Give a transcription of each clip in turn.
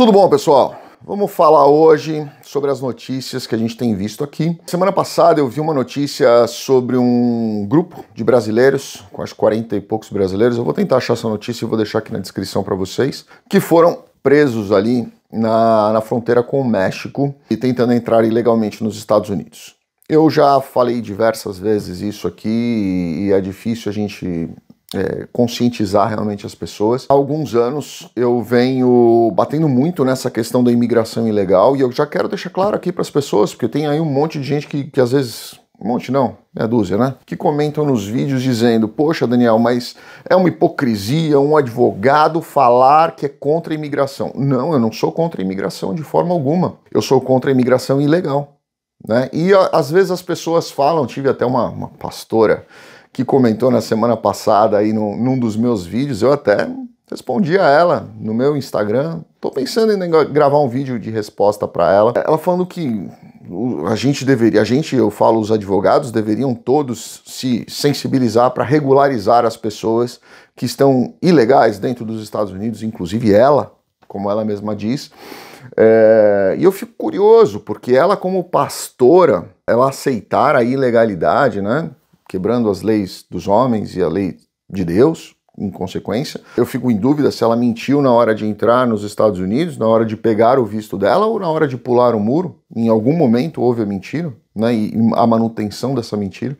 Tudo bom, pessoal? Vamos falar hoje sobre as notícias que a gente tem visto aqui. Semana passada eu vi uma notícia sobre um grupo de brasileiros, com acho 40 e poucos brasileiros, eu vou tentar achar essa notícia e vou deixar aqui na descrição para vocês, que foram presos ali na, na fronteira com o México e tentando entrar ilegalmente nos Estados Unidos. Eu já falei diversas vezes isso aqui e é difícil a gente é, conscientizar realmente as pessoas. Há alguns anos eu venho batendo muito nessa questão da imigração ilegal e eu já quero deixar claro aqui para as pessoas, porque tem aí um monte de gente que, que às vezes. Um monte não, meia dúzia, né? Que comentam nos vídeos dizendo: Poxa, Daniel, mas é uma hipocrisia um advogado falar que é contra a imigração. Não, eu não sou contra a imigração de forma alguma. Eu sou contra a imigração ilegal. Né? E às vezes as pessoas falam, tive até uma, uma pastora que comentou na semana passada aí num, num dos meus vídeos, eu até respondi a ela no meu Instagram. Tô pensando em gravar um vídeo de resposta para ela. Ela falando que a gente deveria, a gente, eu falo, os advogados deveriam todos se sensibilizar para regularizar as pessoas que estão ilegais dentro dos Estados Unidos, inclusive ela, como ela mesma diz. É, e eu fico curioso, porque ela, como pastora, ela aceitar a ilegalidade, né? quebrando as leis dos homens e a lei de Deus, em consequência. Eu fico em dúvida se ela mentiu na hora de entrar nos Estados Unidos, na hora de pegar o visto dela ou na hora de pular o muro. Em algum momento houve a mentira, né? E a manutenção dessa mentira.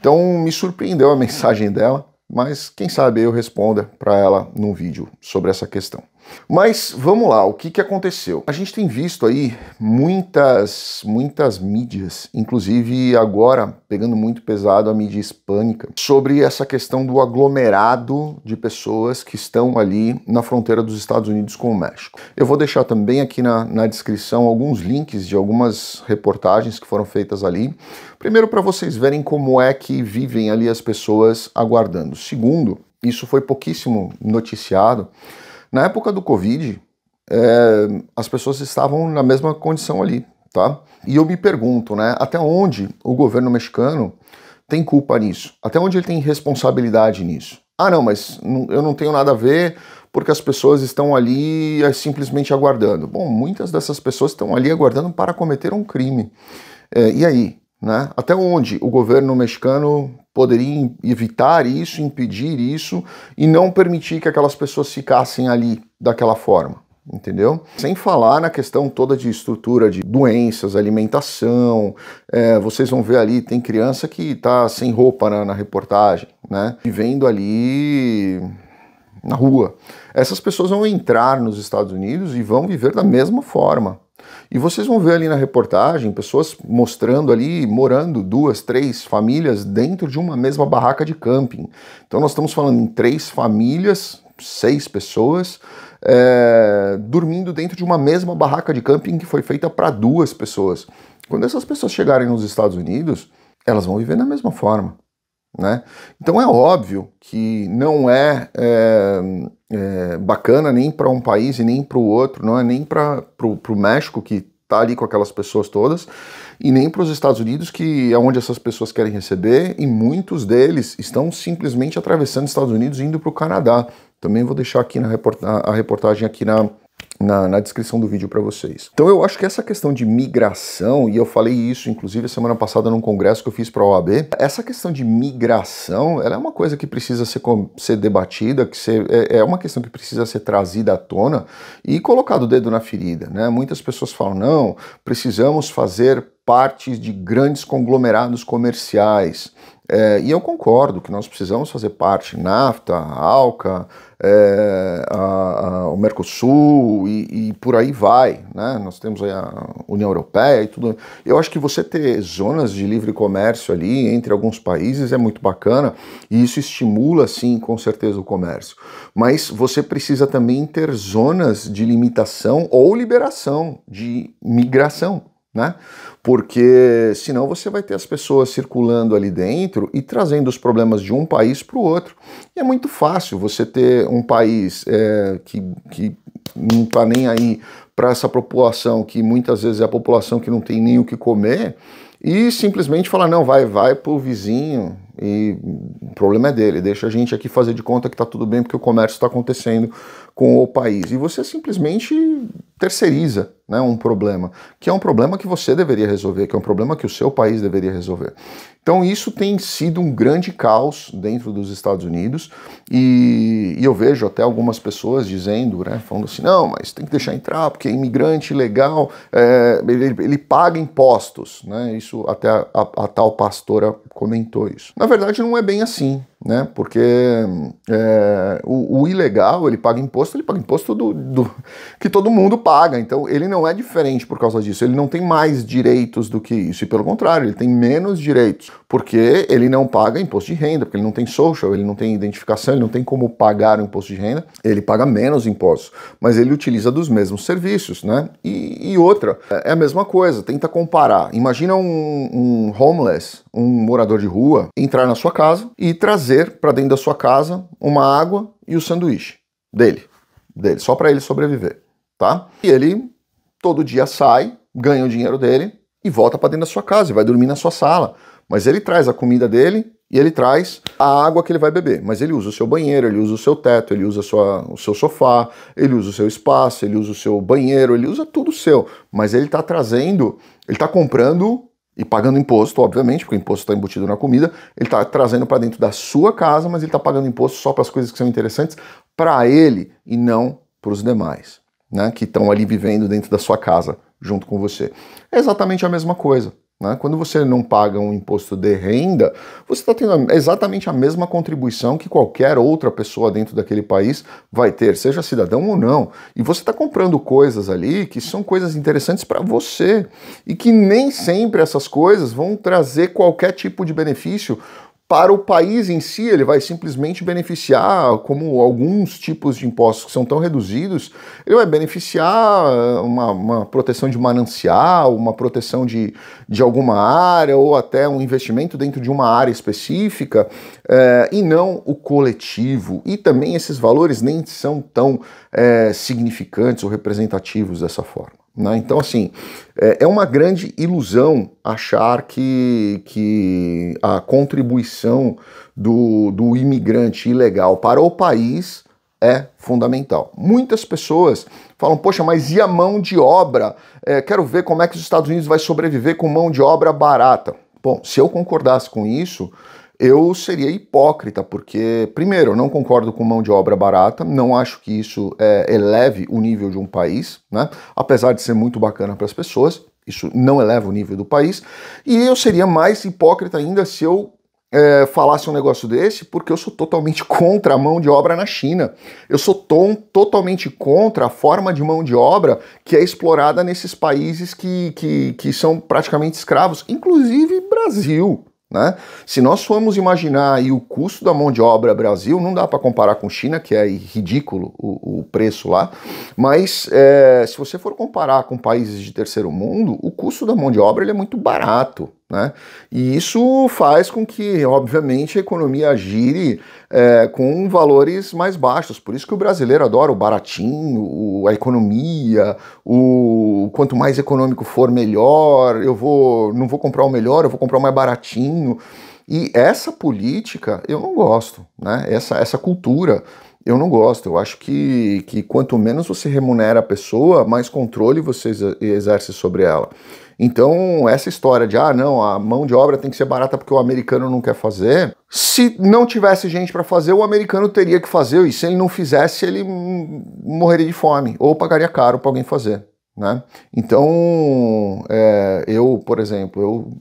Então me surpreendeu a mensagem dela, mas quem sabe eu responda para ela num vídeo sobre essa questão. Mas vamos lá, o que, que aconteceu? A gente tem visto aí muitas, muitas mídias, inclusive agora pegando muito pesado a mídia hispânica, sobre essa questão do aglomerado de pessoas que estão ali na fronteira dos Estados Unidos com o México. Eu vou deixar também aqui na, na descrição alguns links de algumas reportagens que foram feitas ali. Primeiro, para vocês verem como é que vivem ali as pessoas aguardando. Segundo, isso foi pouquíssimo noticiado na época do Covid, é, as pessoas estavam na mesma condição ali, tá? E eu me pergunto, né, até onde o governo mexicano tem culpa nisso? Até onde ele tem responsabilidade nisso? Ah, não, mas eu não tenho nada a ver porque as pessoas estão ali é, simplesmente aguardando. Bom, muitas dessas pessoas estão ali aguardando para cometer um crime. É, e aí? Né? Até onde o governo mexicano poderia evitar isso, impedir isso e não permitir que aquelas pessoas ficassem ali daquela forma? entendeu? Sem falar na questão toda de estrutura de doenças, alimentação. É, vocês vão ver ali, tem criança que tá sem roupa na, na reportagem, né? Vivendo ali na rua. Essas pessoas vão entrar nos Estados Unidos e vão viver da mesma forma. E vocês vão ver ali na reportagem pessoas mostrando ali, morando duas, três famílias dentro de uma mesma barraca de camping. Então nós estamos falando em três famílias, seis pessoas, é, dormindo dentro de uma mesma barraca de camping que foi feita para duas pessoas. Quando essas pessoas chegarem nos Estados Unidos, elas vão viver da mesma forma. Né? Então é óbvio que não é, é, é bacana nem para um país e nem para o outro, não é nem para o México que está ali com aquelas pessoas todas, e nem para os Estados Unidos, que é onde essas pessoas querem receber, e muitos deles estão simplesmente atravessando os Estados Unidos indo para o Canadá. Também vou deixar aqui na reportagem, a reportagem aqui na, na, na descrição do vídeo para vocês. Então eu acho que essa questão de migração, e eu falei isso inclusive semana passada num congresso que eu fiz para a OAB, essa questão de migração, ela é uma coisa que precisa ser, ser debatida, que ser, é, é uma questão que precisa ser trazida à tona e colocado o dedo na ferida. Né? Muitas pessoas falam, não, precisamos fazer partes de grandes conglomerados comerciais. É, e eu concordo que nós precisamos fazer parte, NAFTA, ALCA, é, a, a, o Mercosul e, e, por aí vai. Né? Nós temos a União Europeia e tudo. Eu acho que você ter zonas de livre comércio ali entre alguns países é muito bacana e isso estimula, sim, com certeza, o comércio. Mas você precisa também ter zonas de limitação ou liberação de migração né? Porque senão você vai ter as pessoas circulando ali dentro e trazendo os problemas de um país para o outro. E é muito fácil você ter um país é, que, que não está nem aí para essa população, que muitas vezes é a população que não tem nem o que comer, e simplesmente falar, não, vai, vai para o vizinho e o problema é dele, deixa a gente aqui fazer de conta que está tudo bem porque o comércio está acontecendo com o país. E você simplesmente terceiriza né, um problema, que é um problema que você deveria resolver, que é um problema que o seu país deveria resolver. Então isso tem sido um grande caos dentro dos Estados Unidos e, e eu vejo até algumas pessoas dizendo, né, falando assim, não, mas tem que deixar entrar porque é imigrante legal, é, ele, ele, paga impostos, né? Isso até a, a, a tal pastora comentou isso. Na verdade não é bem assim, né? Porque é, o, o, ilegal ele paga imposto, ele paga imposto do, do, que todo mundo paga. Então ele não é diferente por causa disso. Ele não tem mais direitos do que isso. E pelo contrário, ele tem menos direitos porque ele não paga imposto de renda, porque ele não tem social, ele não tem identificação, ele não tem como pagar o imposto de renda. Ele paga menos impostos, mas ele utiliza dos mesmos serviços, né? E, e outra é a mesma coisa. Tenta comparar. Imagina um, um homeless, um morador de rua, entrar na sua casa e trazer trazer para dentro da sua casa uma água e o sanduíche dele, dele, só para ele sobreviver, tá? E ele todo dia sai, ganha o dinheiro dele e volta para dentro da sua casa e vai dormir na sua sala. Mas ele traz a comida dele e ele traz a água que ele vai beber. Mas ele usa o seu banheiro, ele usa o seu teto, ele usa sua, o seu sofá, ele usa o seu espaço, ele usa o seu banheiro, ele usa tudo seu. Mas ele está trazendo, ele está comprando e pagando imposto, obviamente, porque o imposto está embutido na comida, ele está trazendo para dentro da sua casa, mas ele está pagando imposto só para as coisas que são interessantes para ele e não para os demais, né, que estão ali vivendo dentro da sua casa junto com você. É exatamente a mesma coisa. Né? Quando você não paga um imposto de renda, você está tendo exatamente a mesma contribuição que qualquer outra pessoa dentro daquele país vai ter, seja cidadão ou não. E você está comprando coisas ali que são coisas interessantes para você e que nem sempre essas coisas vão trazer qualquer tipo de benefício para o país em si, ele vai simplesmente beneficiar, como alguns tipos de impostos que são tão reduzidos, ele vai beneficiar ah, uma, uma, proteção de manancial, uma proteção de, de alguma área, ou até um investimento dentro de uma área específica, é, e não o coletivo. E também esses valores nem são tão é, significantes ou representativos dessa forma. Né? Então, assim, é, é uma grande ilusão achar que, que a contribuição do, do imigrante ilegal para o país é fundamental. Muitas pessoas falam, poxa, mas e a mão de obra? É, quero ver como é que os Estados Unidos vai sobreviver com mão de obra barata. Bom, se eu concordasse com isso, eu seria hipócrita, porque, primeiro, eu não concordo com mão de obra barata, não acho que isso é, eleve o nível de um país, né? apesar de ser muito bacana para as pessoas, isso não eleva o nível do país, e eu seria mais hipócrita ainda se eu é, falasse um negócio desse, porque eu sou totalmente contra a mão de obra na China. Eu sou tom, totalmente contra a forma de mão de obra que é explorada nesses países que, que, que são praticamente escravos, inclusive Brasil. Né? Se nós formos imaginar aí o custo da mão de obra Brasil, não dá para comparar com China, que é ridículo o, o preço lá, mas é, se você for comparar com países de terceiro mundo, o custo da mão de obra ele é muito barato. Né? E isso faz com que, obviamente, a economia gire é, com valores mais baixos. Por isso que o brasileiro adora o baratinho, o, a economia, o quanto mais econômico for, melhor. Eu vou, não vou comprar o melhor, eu vou comprar o mais baratinho. E essa política eu não gosto, né? essa, essa cultura eu não gosto. Eu acho que, que quanto menos você remunera a pessoa, mais controle você exerce sobre ela. Então, essa história de, ah, não, a mão de obra tem que ser barata porque o americano não quer fazer. Se não tivesse gente para fazer, o americano teria que fazer, e se ele não fizesse, ele morreria de fome ou pagaria caro para alguém fazer. Né? Então, é, eu, por exemplo, eu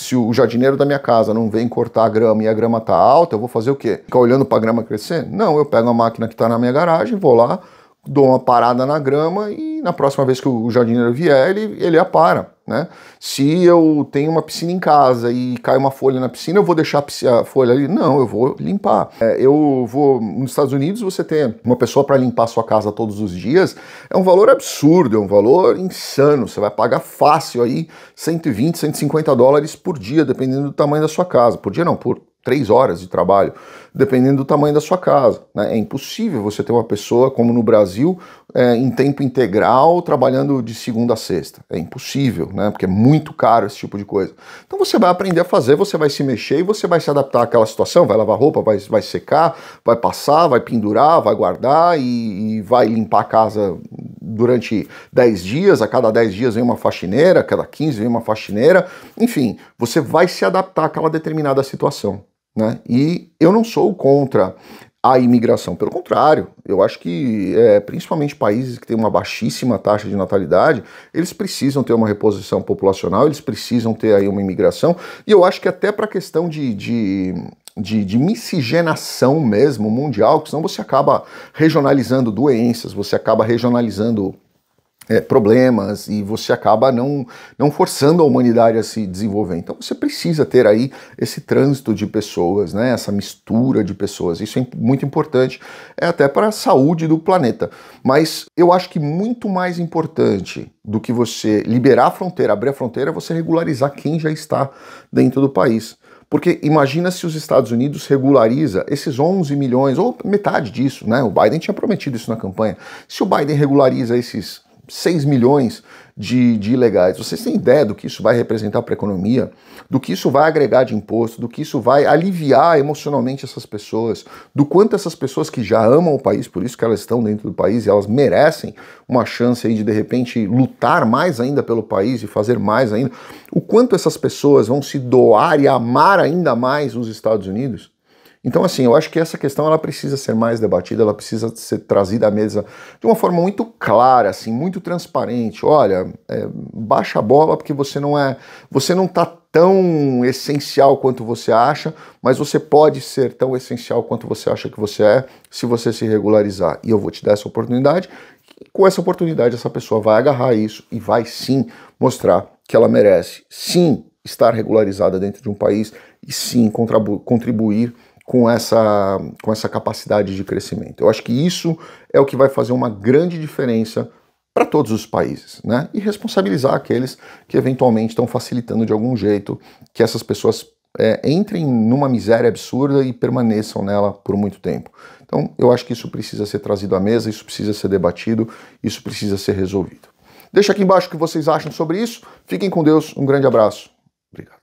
se o jardineiro da minha casa não vem cortar a grama e a grama tá alta, eu vou fazer o quê? Ficar olhando para a grama crescer? Não, eu pego a máquina que está na minha garagem, vou lá, dou uma parada na grama e na próxima vez que o jardineiro vier, ele, ele a para. Né? Se eu tenho uma piscina em casa e cai uma folha na piscina, eu vou deixar a folha ali? Não, eu vou limpar. É, eu vou nos Estados Unidos você ter uma pessoa para limpar sua casa todos os dias é um valor absurdo, é um valor insano. Você vai pagar fácil aí 120, 150 dólares por dia, dependendo do tamanho da sua casa. Por dia não, por três horas de trabalho, dependendo do tamanho da sua casa. Né? É impossível você ter uma pessoa, como no Brasil, é, em tempo integral trabalhando de segunda a sexta. É impossível, né? Porque é muito caro esse tipo de coisa. Então você vai aprender a fazer, você vai se mexer e você vai se adaptar àquela situação, vai lavar roupa, vai, vai secar, vai passar, vai pendurar, vai guardar e, e vai limpar a casa durante 10 dias, a cada 10 dias vem uma faxineira, a cada 15 vem uma faxineira, enfim, você vai se adaptar àquela determinada situação. Né? E eu não sou contra a imigração. Pelo contrário, eu acho que, é, principalmente países que têm uma baixíssima taxa de natalidade, eles precisam ter uma reposição populacional, eles precisam ter aí uma imigração, e eu acho que até para a questão de, de de, de, miscigenação mesmo mundial, que senão você acaba regionalizando doenças, você acaba regionalizando é, problemas e você acaba não, não forçando a humanidade a se desenvolver. Então você precisa ter aí esse trânsito de pessoas, né, essa mistura de pessoas. Isso é muito importante, é até para a saúde do planeta. Mas eu acho que muito mais importante do que você liberar a fronteira, abrir a fronteira, é você regularizar quem já está dentro do país. Porque imagina se os Estados Unidos regulariza esses 11 milhões, ou metade disso, né? O Biden tinha prometido isso na campanha. Se o Biden regulariza esses 6 milhões de, de ilegais. Vocês têm ideia do que isso vai representar para a economia, do que isso vai agregar de imposto, do que isso vai aliviar emocionalmente essas pessoas, do quanto essas pessoas que já amam o país, por isso que elas estão dentro do país e elas merecem uma chance aí de de repente lutar mais ainda pelo país e fazer mais ainda, o quanto essas pessoas vão se doar e amar ainda mais os Estados Unidos. Então, assim, eu acho que essa questão ela precisa ser mais debatida, ela precisa ser trazida à mesa de uma forma muito clara, assim, muito transparente. Olha, é, baixa a bola porque você não é, você não está tão essencial quanto você acha, mas você pode ser tão essencial quanto você acha que você é se você se regularizar. E eu vou te dar essa oportunidade. E com essa oportunidade, essa pessoa vai agarrar isso e vai sim mostrar que ela merece, sim, estar regularizada dentro de um país e sim contribuir com essa, com essa capacidade de crescimento. Eu acho que isso é o que vai fazer uma grande diferença para todos os países, né? E responsabilizar aqueles que eventualmente estão facilitando de algum jeito que essas pessoas é, entrem numa miséria absurda e permaneçam nela por muito tempo. Então, eu acho que isso precisa ser trazido à mesa, isso precisa ser debatido, isso precisa ser resolvido. Deixa aqui embaixo o que vocês acham sobre isso. Fiquem com Deus, um grande abraço. Obrigado.